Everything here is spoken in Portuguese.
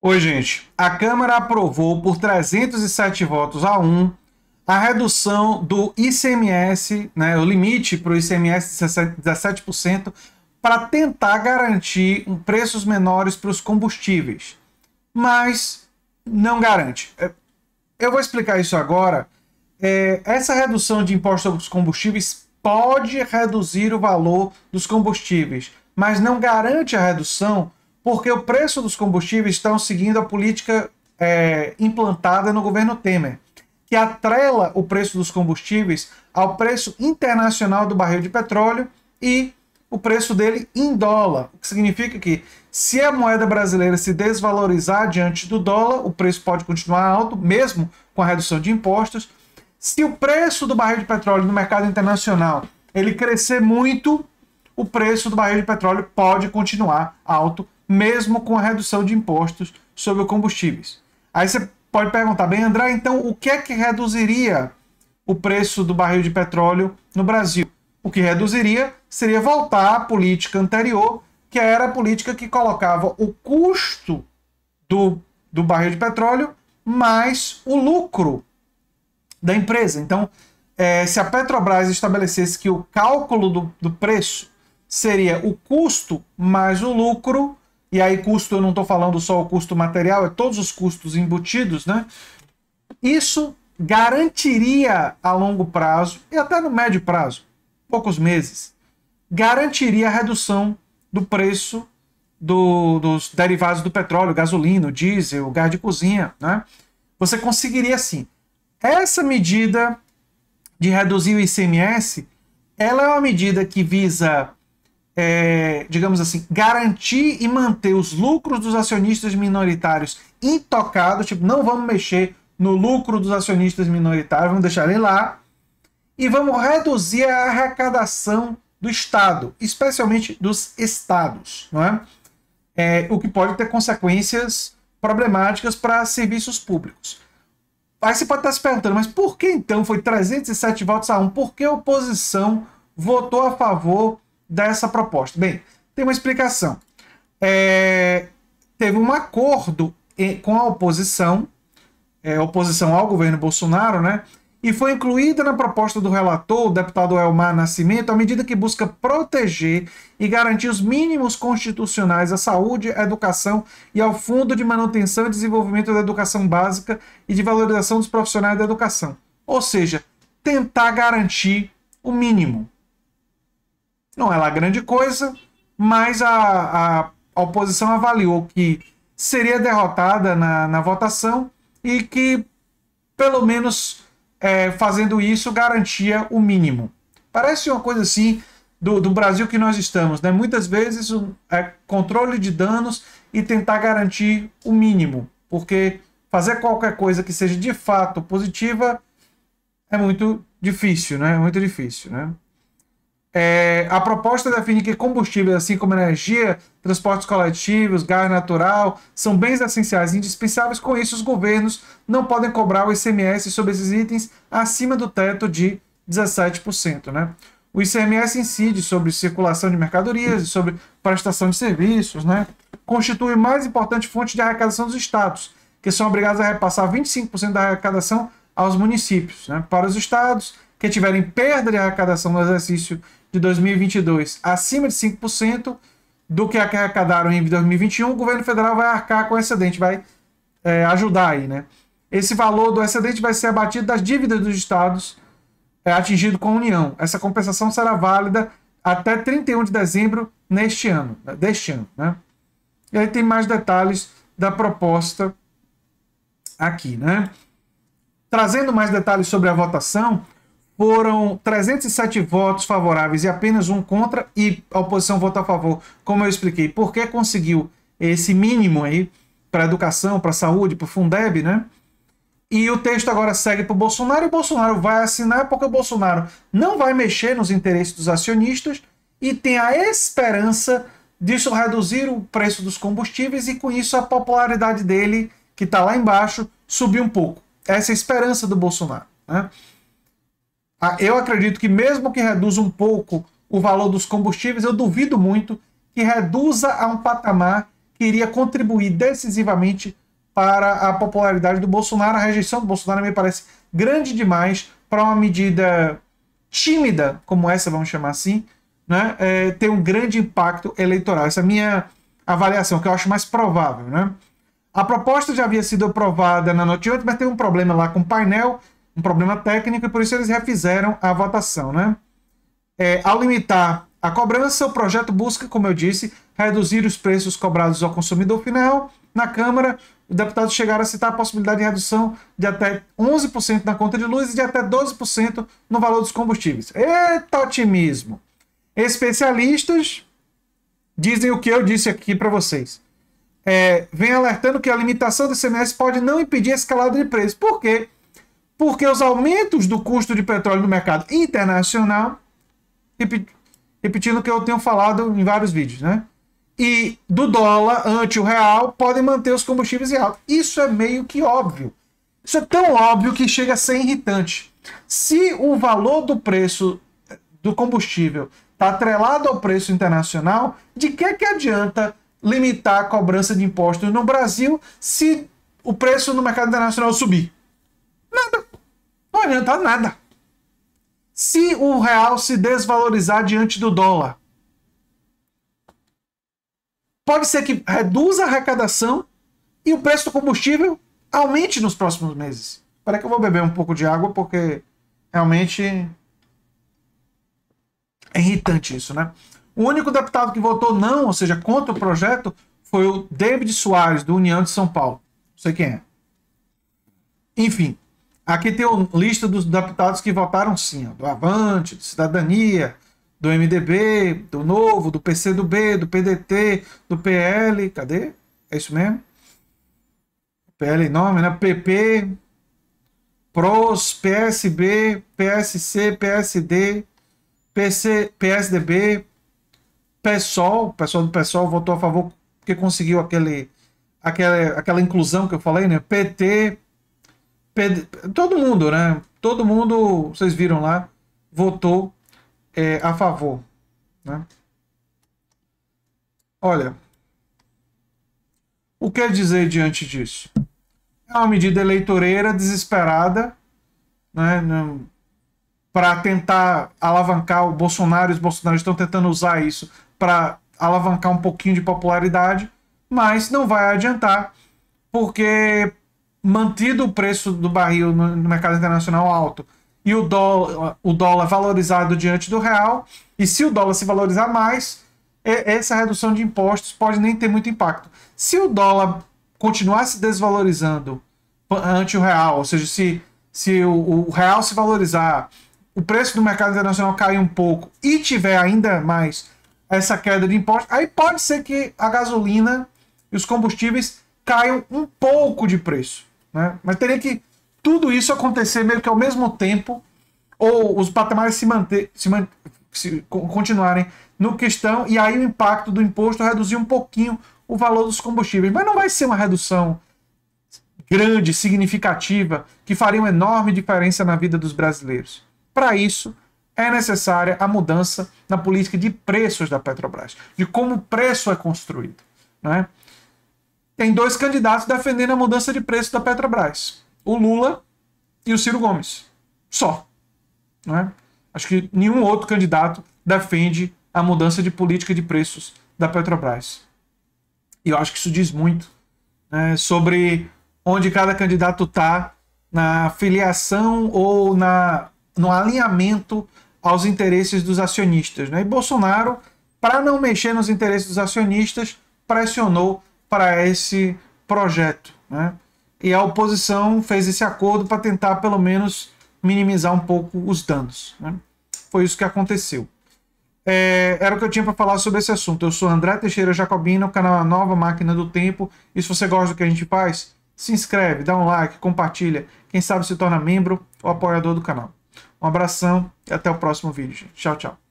Oi, gente. A Câmara aprovou por 307 votos a 1 a redução do ICMS, né, o limite para o ICMS de 17%, para tentar garantir preços menores para os combustíveis. Mas não garante. É, eu vou explicar isso agora. É, essa redução de imposto sobre os combustíveis pode reduzir o valor dos combustíveis, mas não garante a redução porque o preço dos combustíveis estão seguindo a política é, implantada no governo Temer, que atrela o preço dos combustíveis ao preço internacional do barril de petróleo e o preço dele em dólar, o que significa que se a moeda brasileira se desvalorizar diante do dólar, o preço pode continuar alto, mesmo com a redução de impostos. Se o preço do barril de petróleo no mercado internacional ele crescer muito, o preço do barril de petróleo pode continuar alto, mesmo com a redução de impostos sobre combustíveis. Aí você pode perguntar, bem, André, então o que é que reduziria o preço do barril de petróleo no Brasil? O que reduziria seria voltar à política anterior, que era a política que colocava o custo do, do barril de petróleo mais o lucro da empresa. Então, é, se a Petrobras estabelecesse que o cálculo do, do preço seria o custo mais o lucro, e aí, custo, eu não estou falando só o custo material, é todos os custos embutidos, né? Isso garantiria a longo prazo, e até no médio prazo, poucos meses, garantiria a redução do preço do, dos derivados do petróleo, gasolina, diesel, gás de cozinha, né? Você conseguiria assim. Essa medida de reduzir o ICMS, ela é uma medida que visa é, digamos assim, garantir e manter os lucros dos acionistas minoritários intocados, tipo, não vamos mexer no lucro dos acionistas minoritários, vamos deixar ele lá, e vamos reduzir a arrecadação do Estado, especialmente dos estados, não é? é o que pode ter consequências problemáticas para serviços públicos. Aí você pode estar se perguntando, mas por que então foi 307 votos a 1? Por que a oposição votou a favor dessa proposta? Bem, tem uma explicação. É, teve um acordo com a oposição, é, oposição ao governo Bolsonaro, né? E foi incluída na proposta do relator, o deputado Elmar Nascimento, a medida que busca proteger e garantir os mínimos constitucionais à saúde, à educação e ao Fundo de Manutenção e Desenvolvimento da Educação Básica e de Valorização dos Profissionais da Educação. Ou seja, tentar garantir o mínimo. Não é lá grande coisa, mas a, a oposição avaliou que seria derrotada na, na votação e que, pelo menos é, fazendo isso, garantia o mínimo. Parece uma coisa assim do, do Brasil que nós estamos, né? Muitas vezes um, é controle de danos e tentar garantir o mínimo, porque fazer qualquer coisa que seja de fato positiva é muito difícil, né? É muito difícil, né? É, a proposta define que combustíveis, assim como energia, transportes coletivos, gás natural, são bens essenciais e indispensáveis. Com isso, os governos não podem cobrar o ICMS sobre esses itens acima do teto de 17%. Né? O ICMS incide sobre circulação de mercadorias e sobre prestação de serviços, né? constitui a mais importante fonte de arrecadação dos estados, que são obrigados a repassar 25% da arrecadação aos municípios. Né? Para os estados que tiverem perda de arrecadação no exercício de 2022 acima de 5% do que arrecadaram em 2021, o governo federal vai arcar com o excedente, vai é, ajudar aí, né? Esse valor do excedente vai ser abatido das dívidas dos estados é, atingido com a União. Essa compensação será válida até 31 de dezembro neste ano, né, deste ano, né? E aí tem mais detalhes da proposta aqui, né? Trazendo mais detalhes sobre a votação, foram 307 votos favoráveis e apenas um contra, e a oposição votou a favor, como eu expliquei, porque conseguiu esse mínimo aí para educação, para saúde, para o Fundeb, né? E o texto agora segue para o Bolsonaro e o Bolsonaro vai assinar porque o Bolsonaro não vai mexer nos interesses dos acionistas e tem a esperança disso reduzir o preço dos combustíveis e com isso a popularidade dele, que está lá embaixo, subir um pouco. Essa é a esperança do Bolsonaro. Né? Ah, eu acredito que mesmo que reduza um pouco o valor dos combustíveis, eu duvido muito que reduza a um patamar que iria contribuir decisivamente para a popularidade do Bolsonaro. A rejeição do Bolsonaro me parece grande demais para uma medida tímida, como essa, vamos chamar assim, né? É, ter um grande impacto eleitoral. Essa é a minha avaliação, que eu acho mais provável. Né? A proposta já havia sido aprovada na noite de ontem, mas tem um problema lá com o painel um problema técnico e por isso eles refizeram a votação, né? É, ao limitar a cobrança, o projeto busca, como eu disse, reduzir os preços cobrados ao consumidor final. Na Câmara, o deputados chegaram a citar a possibilidade de redução de até 11% na conta de luz e de até 12% no valor dos combustíveis. Eita otimismo! Especialistas dizem o que eu disse aqui para vocês. É, vem alertando que a limitação do CMS pode não impedir a escalada de preços. Por quê? porque os aumentos do custo de petróleo no mercado internacional, repetindo o que eu tenho falado em vários vídeos, né? E do dólar ante o real podem manter os combustíveis em alta. Isso é meio que óbvio. Isso é tão óbvio que chega a ser irritante. Se o valor do preço do combustível está atrelado ao preço internacional, de que, é que adianta limitar a cobrança de impostos no Brasil se o preço no mercado internacional subir? Nada adiantar nada. Se o real se desvalorizar diante do dólar, pode ser que reduza a arrecadação e o preço do combustível aumente nos próximos meses. Espera que eu vou beber um pouco de água porque realmente é irritante isso, né? O único deputado que votou não, ou seja, contra o projeto, foi o David Soares, do União de São Paulo. Não sei quem é. Enfim, Aqui tem a lista dos deputados que votaram sim, ó, do Avante, do Cidadania, do MDB, do Novo, do PCdoB, do PDT, do PL, cadê? É isso mesmo? PL nome, né? PP, PROS, PSB, PSC, PSD, PC, PSDB, PSOL, o pessoal do PSOL votou a favor porque conseguiu aquele, aquela, aquela inclusão que eu falei, né? PT, todo mundo, né? Todo mundo, vocês viram lá, votou é, a favor. Né? Olha, o que dizer diante disso? É uma medida eleitoreira desesperada né, para tentar alavancar o Bolsonaro. Os bolsonaristas estão tentando usar isso para alavancar um pouquinho de popularidade, mas não vai adiantar, porque mantido o preço do barril no, no mercado internacional alto e o dólar, o dólar valorizado diante do real, e se o dólar se valorizar mais, essa redução de impostos pode nem ter muito impacto. Se o dólar continuar se desvalorizando ante o real, ou seja, se, se o, o real se valorizar, o preço do mercado internacional cair um pouco e tiver ainda mais essa queda de impostos, aí pode ser que a gasolina e os combustíveis caiam um pouco de preço. Né? Mas teria que tudo isso acontecer meio que ao mesmo tempo, ou os patamares se, manter, se, man, se continuarem no que estão, e aí o impacto do imposto reduzir um pouquinho o valor dos combustíveis. Mas não vai ser uma redução grande, significativa, que faria uma enorme diferença na vida dos brasileiros. Para isso, é necessária a mudança na política de preços da Petrobras, de como o preço é construído. Né? tem dois candidatos defendendo a mudança de preço da Petrobras: o Lula e o Ciro Gomes. Só. Né? Acho que nenhum outro candidato defende a mudança de política de preços da Petrobras. E eu acho que isso diz muito né, sobre onde cada candidato está na filiação ou na, no alinhamento aos interesses dos acionistas. Né? E Bolsonaro, para não mexer nos interesses dos acionistas, pressionou para esse projeto. Né? E a oposição fez esse acordo para tentar, pelo menos, minimizar um pouco os danos. Né? Foi isso que aconteceu. É, era o que eu tinha para falar sobre esse assunto. Eu sou André Teixeira Jacobino, o canal A Nova Máquina do Tempo. E se você gosta do que a gente faz, se inscreve, dá um like, compartilha. Quem sabe se torna membro ou apoiador do canal. Um abração e até o próximo vídeo. Gente. Tchau, tchau.